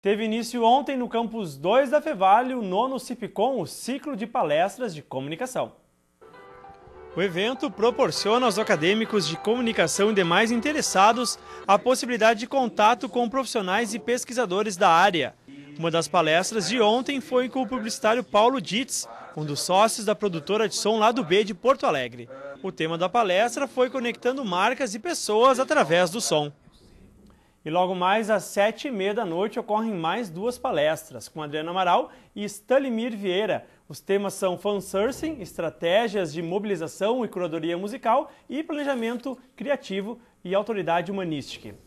Teve início ontem no campus 2 da Fevale o nono CIPCOM, o ciclo de palestras de comunicação. O evento proporciona aos acadêmicos de comunicação e demais interessados a possibilidade de contato com profissionais e pesquisadores da área. Uma das palestras de ontem foi com o publicitário Paulo Ditz, um dos sócios da produtora de som Lado B de Porto Alegre. O tema da palestra foi conectando marcas e pessoas através do som. E logo mais às sete e meia da noite ocorrem mais duas palestras com Adriana Amaral e Stalimir Vieira. Os temas são fansourcing, estratégias de mobilização e curadoria musical e planejamento criativo e autoridade humanística.